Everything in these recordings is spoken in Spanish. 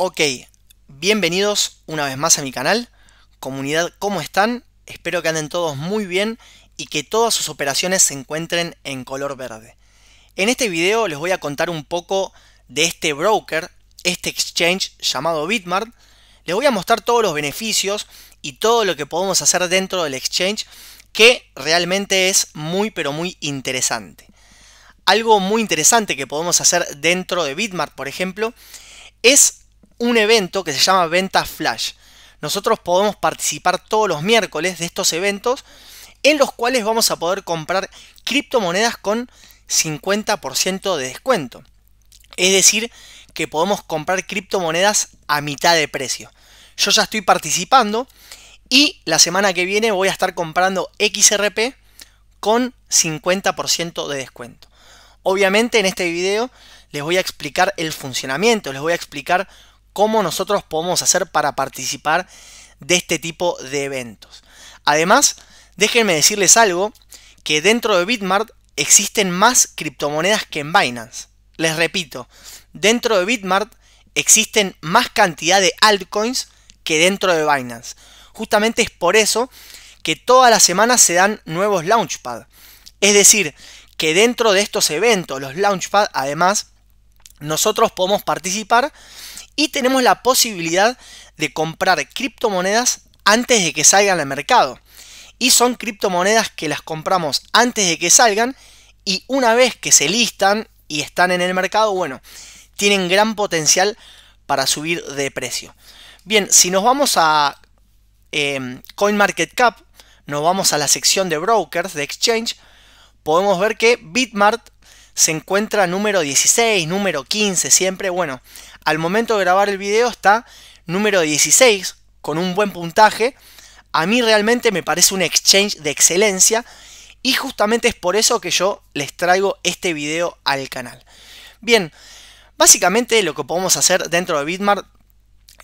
Ok, bienvenidos una vez más a mi canal. Comunidad, ¿cómo están? Espero que anden todos muy bien y que todas sus operaciones se encuentren en color verde. En este video les voy a contar un poco de este broker, este exchange llamado Bitmart. Les voy a mostrar todos los beneficios y todo lo que podemos hacer dentro del exchange que realmente es muy pero muy interesante. Algo muy interesante que podemos hacer dentro de Bitmart, por ejemplo, es un evento que se llama venta Flash. Nosotros podemos participar todos los miércoles de estos eventos en los cuales vamos a poder comprar criptomonedas con 50% de descuento. Es decir, que podemos comprar criptomonedas a mitad de precio. Yo ya estoy participando y la semana que viene voy a estar comprando XRP con 50% de descuento. Obviamente en este video les voy a explicar el funcionamiento, les voy a explicar cómo nosotros podemos hacer para participar de este tipo de eventos. Además, déjenme decirles algo, que dentro de Bitmart existen más criptomonedas que en Binance. Les repito, dentro de Bitmart existen más cantidad de altcoins que dentro de Binance. Justamente es por eso que todas las semanas se dan nuevos launchpad. Es decir, que dentro de estos eventos, los launchpad, además, nosotros podemos participar y tenemos la posibilidad de comprar criptomonedas antes de que salgan al mercado. Y son criptomonedas que las compramos antes de que salgan y una vez que se listan y están en el mercado, bueno, tienen gran potencial para subir de precio. Bien, si nos vamos a em, CoinMarketCap, nos vamos a la sección de brokers de exchange, podemos ver que Bitmart se encuentra número 16, número 15, siempre, bueno, al momento de grabar el video está número 16 con un buen puntaje. A mí realmente me parece un exchange de excelencia y justamente es por eso que yo les traigo este video al canal. Bien, básicamente lo que podemos hacer dentro de Bitmart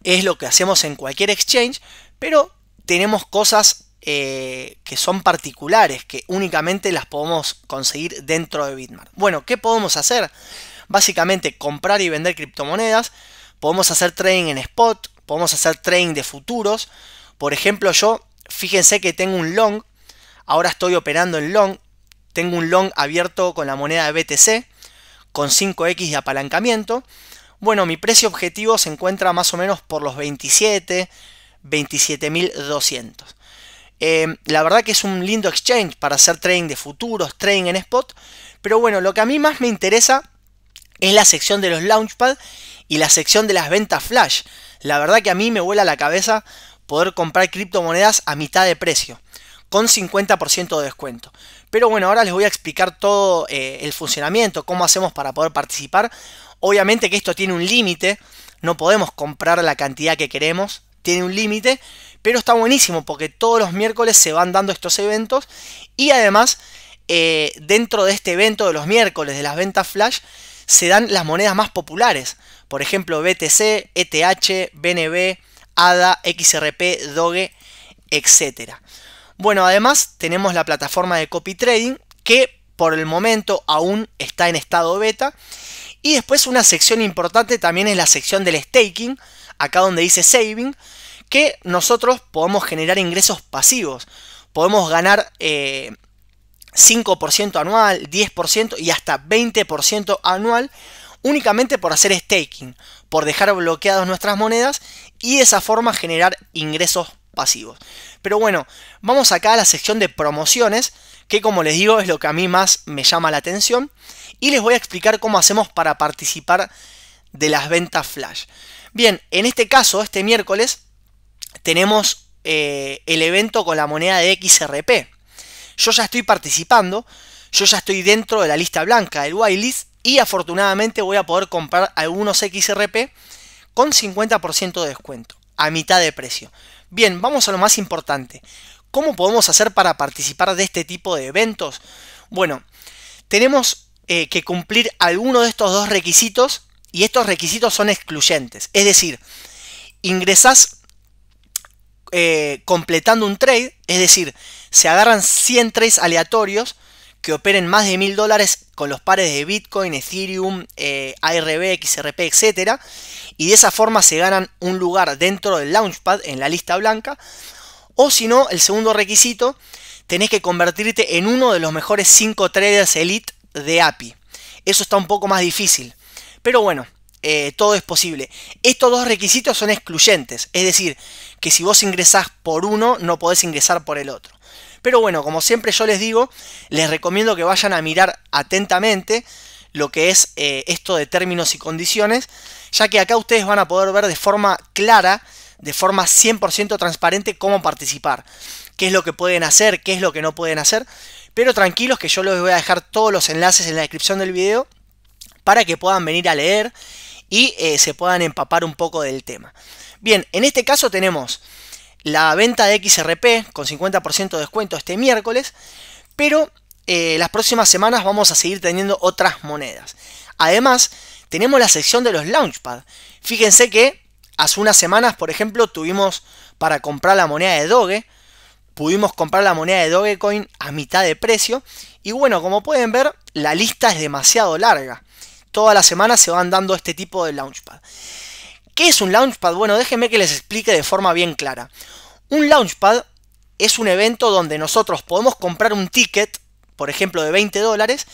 es lo que hacemos en cualquier exchange, pero tenemos cosas eh, que son particulares, que únicamente las podemos conseguir dentro de Bitmart. Bueno, ¿qué podemos hacer? Básicamente comprar y vender criptomonedas, podemos hacer trading en spot, podemos hacer trading de futuros. Por ejemplo, yo, fíjense que tengo un long, ahora estoy operando en long, tengo un long abierto con la moneda de BTC, con 5X de apalancamiento. Bueno, mi precio objetivo se encuentra más o menos por los 27, 27.200. Em, la verdad que es un lindo exchange para hacer trading de futuros, trading en spot. Pero bueno, lo que a mí más me interesa es la sección de los Launchpad y la sección de las ventas flash. La verdad que a mí me vuela la cabeza poder comprar criptomonedas a mitad de precio, con 50% de descuento. Pero bueno, ahora les voy a explicar todo eh, el funcionamiento, cómo hacemos para poder participar. Obviamente que esto tiene un límite, no podemos comprar la cantidad que queremos, tiene un límite, pero está buenísimo porque todos los miércoles se van dando estos eventos y además eh, dentro de este evento de los miércoles de las ventas flash se dan las monedas más populares. Por ejemplo, BTC, ETH, BNB, ADA, XRP, Doge, etc. Bueno, además tenemos la plataforma de copy trading que por el momento aún está en estado beta. Y después una sección importante también es la sección del staking, acá donde dice saving, que nosotros podemos generar ingresos pasivos. Podemos ganar 5% eh, anual, 10% y hasta 20% anual únicamente por hacer staking, por dejar bloqueadas nuestras monedas y de esa forma generar ingresos pasivos. Pero bueno, vamos acá a la sección de promociones, que como les digo es lo que a mí más me llama la atención, y les voy a explicar cómo hacemos para participar de las ventas flash. Bien, en este caso, este miércoles, tenemos eh, el evento con la moneda de XRP. Yo ya estoy participando, yo ya estoy dentro de la lista blanca del whitelist y afortunadamente voy a poder comprar algunos XRP con 50% de descuento, a mitad de precio. Bien, vamos a lo más importante. ¿Cómo podemos hacer para participar de este tipo de eventos? Bueno, tenemos eh, que cumplir alguno de estos dos requisitos y estos requisitos son excluyentes. Es decir, ingresás eh, completando un trade, es decir, se agarran 100 trades aleatorios que operen más de mil dólares con los pares de Bitcoin, Ethereum, eh, ARB, XRP, etc. Y de esa forma se ganan un lugar dentro del Launchpad en la lista blanca. O si no, el segundo requisito, tenés que convertirte en uno de los mejores 5 traders elite de API. Eso está un poco más difícil. Pero bueno, eh, todo es posible. Estos dos requisitos son excluyentes, es decir, que si vos ingresás por uno, no podés ingresar por el otro. Pero bueno, como siempre yo les digo, les recomiendo que vayan a mirar atentamente lo que es eh, esto de términos y condiciones, ya que acá ustedes van a poder ver de forma clara, de forma 100% transparente cómo participar, qué es lo que pueden hacer, qué es lo que no pueden hacer, pero tranquilos que yo les voy a dejar todos los enlaces en la descripción del video para que puedan venir a leer y eh, se puedan empapar un poco del tema. Bien, en este caso tenemos la venta de XRP con 50% de descuento este miércoles, pero eh, las próximas semanas vamos a seguir teniendo otras monedas. Además, tenemos la sección de los Launchpad. Fíjense que hace unas semanas, por ejemplo, tuvimos para comprar la moneda de Doge, pudimos comprar la moneda de Dogecoin a mitad de precio. Y bueno, como pueden ver, la lista es demasiado larga. Toda la semana se van dando este tipo de launchpad. ¿Qué es un launchpad? Bueno, déjenme que les explique de forma bien clara. Un launchpad es un evento donde nosotros podemos comprar un ticket, por ejemplo, de 20 dólares,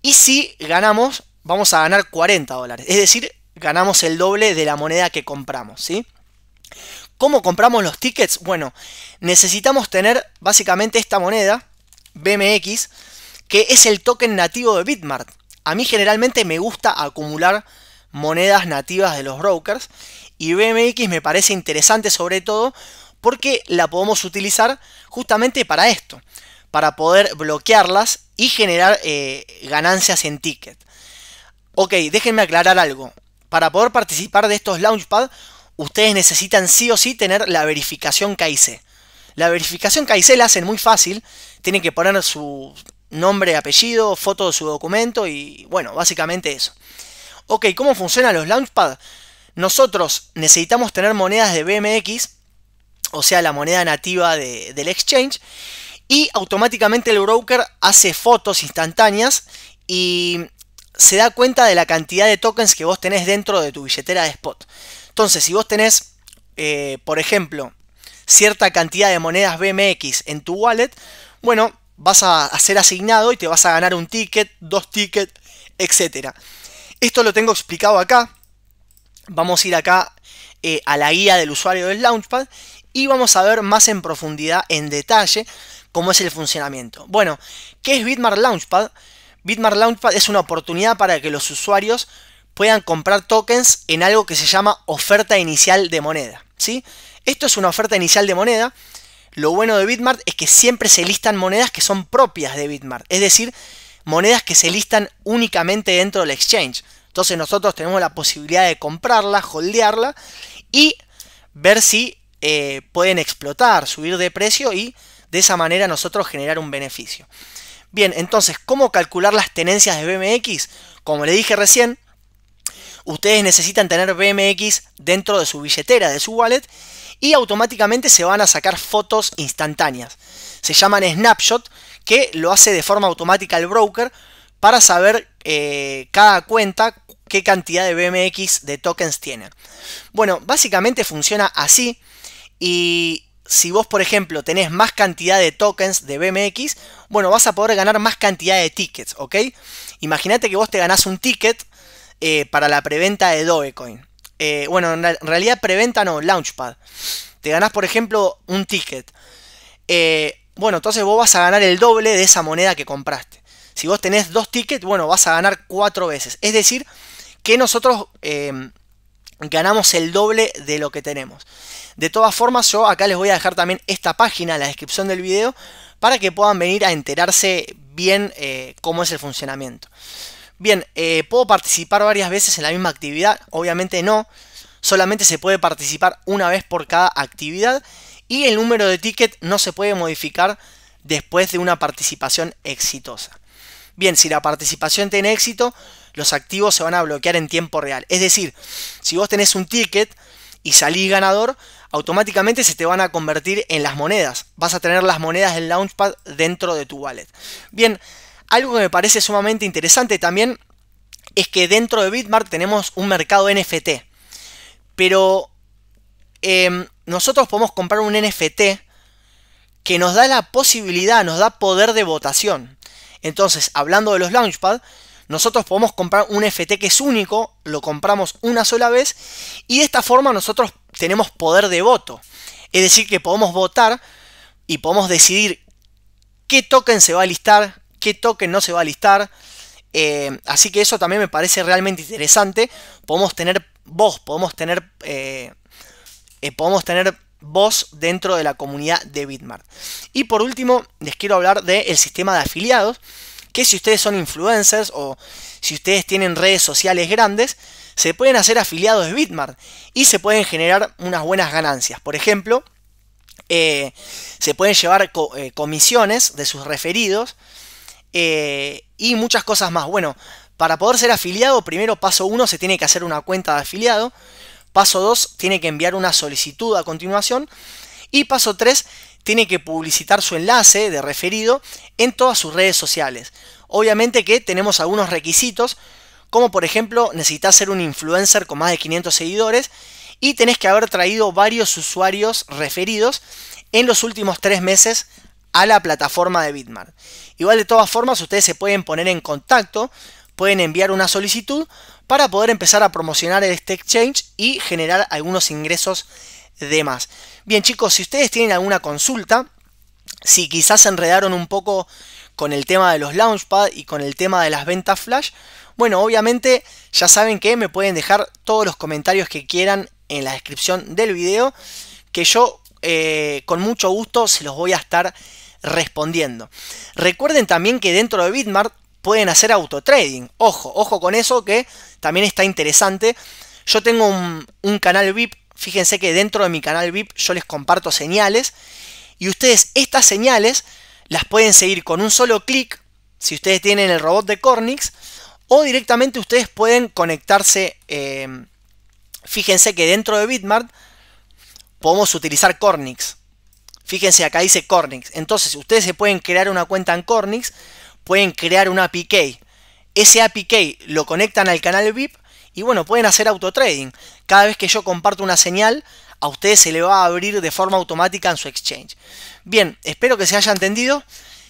y si ganamos, vamos a ganar 40 dólares. Es decir, ganamos el doble de la moneda que compramos, ¿sí? ¿Cómo compramos los tickets? Bueno, necesitamos tener básicamente esta moneda, BMX, que es el token nativo de Bitmart. A mí generalmente me gusta acumular monedas nativas de los brokers y BMX me parece interesante sobre todo porque la podemos utilizar justamente para esto, para poder bloquearlas y generar eh, ganancias en ticket. Ok, déjenme aclarar algo. Para poder participar de estos Launchpad, ustedes necesitan sí o sí tener la verificación KIC. La verificación KIC la hacen muy fácil, tienen que poner su nombre, apellido, foto de su documento y bueno, básicamente eso. Ok, ¿cómo funcionan los Launchpad? Nosotros necesitamos tener monedas de BMX, o sea, la moneda nativa del exchange, y automáticamente el broker hace fotos instantáneas y se da cuenta de la cantidad de tokens que vos tenés dentro de tu billetera de spot. Entonces, si vos tenés, eh, por ejemplo, cierta cantidad de monedas BMX en tu wallet, bueno, vas a, ser asignado y te vas a ganar un ticket, dos tickets, etc. Esto lo tengo explicado acá. Vamos a ir acá eh, a la guía del usuario del Launchpad y vamos a ver más en profundidad, en detalle, cómo es el funcionamiento. Bueno, ¿qué es Bitmart Launchpad? Bitmart Launchpad es una oportunidad para que los usuarios puedan comprar tokens en algo que se llama oferta inicial de moneda. ¿sí? Esto es una oferta inicial de moneda lo bueno de Bitmart es que siempre se listan monedas que son propias de Bitmart, es decir, monedas que se listan únicamente dentro del exchange. Entonces nosotros tenemos la posibilidad de comprarla, holdearla y ver si eh, pueden explotar, subir de precio y de esa manera nosotros generar un beneficio. Bien, entonces, ¿cómo calcular las tenencias de BMX? Como le dije recién, ustedes necesitan tener BMX dentro de su billetera, de su wallet, y automáticamente se van a sacar fotos instantáneas. Se llaman snapshot, que lo hace de forma automática el broker para saber eh, cada cuenta qué cantidad de BMX de tokens tiene. Bueno, básicamente funciona así y si vos por ejemplo tenés más cantidad de tokens de BMX, bueno, vas a poder ganar más cantidad de tickets, ¿ok? Imagínate que vos te ganás un ticket eh, para la preventa de Dogecoin. Eh, bueno, en, realidad preventa no, Launchpad. Te ganás, por ejemplo, un ticket. Eh, bueno, entonces vos vas a ganar el doble de esa moneda que compraste. Si vos tenés dos tickets, bueno, vas a ganar cuatro veces. Es decir, que nosotros eh, ganamos el doble de lo que tenemos. De todas formas, yo acá les voy a dejar también esta página en la descripción del video para que puedan venir a enterarse bien cómo es el funcionamiento. Bien, eh, ¿puedo participar varias veces en la misma actividad? Obviamente no. Solamente se puede participar una vez por cada actividad y el número de ticket no se puede modificar después de una participación exitosa. Bien, si la participación tiene éxito, los activos se van a bloquear en tiempo real. Es decir, si vos tenés un ticket y salís ganador, automáticamente se te van a convertir en las monedas. Vas a tener las monedas del Launchpad dentro de tu wallet. Bien, algo que me parece sumamente interesante también es que dentro de Bitmart tenemos un mercado NFT. Pero em, nosotros podemos comprar un NFT que nos da la posibilidad, nos da poder de votación. Entonces, hablando de los Launchpad, nosotros podemos comprar un NFT que es único, lo compramos una sola vez y de esta forma nosotros tenemos poder de voto. Es decir, que podemos votar y podemos decidir qué token se va a listar, qué token no se va a listar. Eh, así que eso también me parece realmente interesante. Podemos tener voz, podemos tener, eh, eh, podemos tener voz dentro de la comunidad de Bitmart. Y por último, les quiero hablar del sistema de afiliados. Que si ustedes son influencers o si ustedes tienen redes sociales grandes, se pueden hacer afiliados de Bitmart y se pueden generar unas buenas ganancias. Por ejemplo, se pueden llevar comisiones de sus referidos eh, y muchas cosas más. Bueno, para poder ser afiliado, primero paso 1 se tiene que hacer una cuenta de afiliado, paso 2 tiene que enviar una solicitud a continuación y paso 3 tiene que publicitar su enlace de referido en todas sus redes sociales. Obviamente que tenemos algunos requisitos, como por ejemplo necesitas ser un influencer con más de 500 seguidores y tenés que haber traído varios usuarios referidos en los últimos tres meses a la plataforma de Bitmar. Igual de todas formas ustedes se pueden poner en contacto, pueden enviar una solicitud para poder empezar a promocionar este exchange y generar algunos ingresos de más. Bien chicos, si ustedes tienen alguna consulta, si quizás se enredaron un poco con el tema de los launchpad y con el tema de las ventas flash, bueno, obviamente ya saben que me pueden dejar todos los comentarios que quieran en la descripción del video, que yo eh, con mucho gusto se los voy a estar respondiendo. Recuerden también que dentro de Bitmart pueden hacer autotrading. Ojo, ojo con eso que también está interesante. Yo tengo un, canal VIP, fíjense que dentro de mi canal VIP yo les comparto señales y ustedes estas señales las pueden seguir con un solo clic si ustedes tienen el robot de Cornix o directamente ustedes pueden conectarse. Eh, fíjense que dentro de Bitmart podemos utilizar Cornix. Fíjense, acá dice Cornix. Entonces, ustedes se pueden crear una cuenta en Cornix, pueden crear una APK. Ese APK lo conectan al canal VIP y bueno, pueden hacer autotrading. Cada vez que yo comparto una señal, a ustedes se le va a abrir de forma automática en su exchange. Bien, espero que se haya entendido.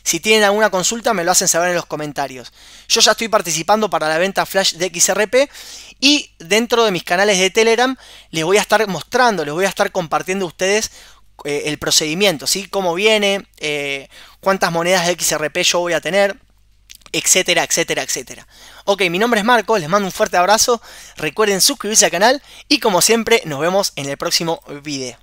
Si tienen alguna consulta, me lo hacen saber en los comentarios. Yo ya estoy participando para la venta flash de XRP y dentro de mis canales de Telegram les voy a estar mostrando, les voy a estar compartiendo a ustedes eh, el procedimiento, Cómo viene, eh, cuántas monedas de XRP yo voy a tener, etcétera, etcétera, etcétera. Ok, mi nombre es Marco, les mando un fuerte abrazo, recuerden suscribirse al canal y como siempre nos vemos en el próximo video.